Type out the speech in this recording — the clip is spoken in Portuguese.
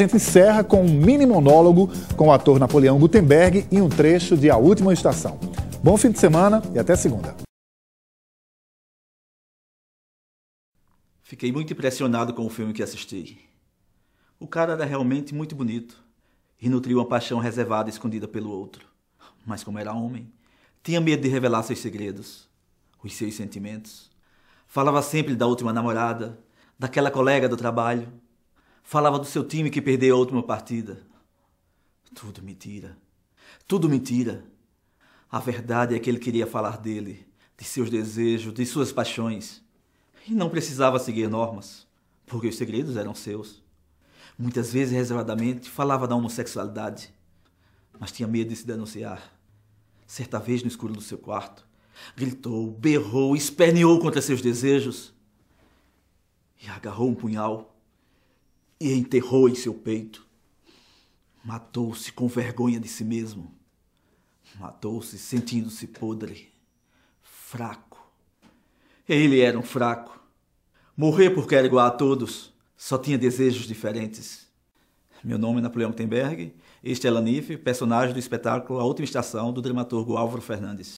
A gente encerra com um mini monólogo com o ator Napoleão Gutenberg e um trecho de A Última Estação. Bom fim de semana e até segunda. Fiquei muito impressionado com o filme que assisti. O cara era realmente muito bonito e nutriu uma paixão reservada e escondida pelo outro. Mas como era homem, tinha medo de revelar seus segredos, os seus sentimentos. Falava sempre da última namorada, daquela colega do trabalho, Falava do seu time que perdeu a última partida. Tudo mentira. Tudo mentira. A verdade é que ele queria falar dele, de seus desejos, de suas paixões. E não precisava seguir normas, porque os segredos eram seus. Muitas vezes, reservadamente, falava da homossexualidade, mas tinha medo de se denunciar. Certa vez, no escuro do seu quarto, gritou, berrou, esperneou contra seus desejos e agarrou um punhal e enterrou em seu peito. Matou-se com vergonha de si mesmo. Matou-se sentindo-se podre, fraco. Ele era um fraco. Morrer porque era igual a todos, só tinha desejos diferentes. Meu nome é Napoleão Gutenberg, este é Lanife, personagem do espetáculo A Última Estação, do dramaturgo Álvaro Fernandes.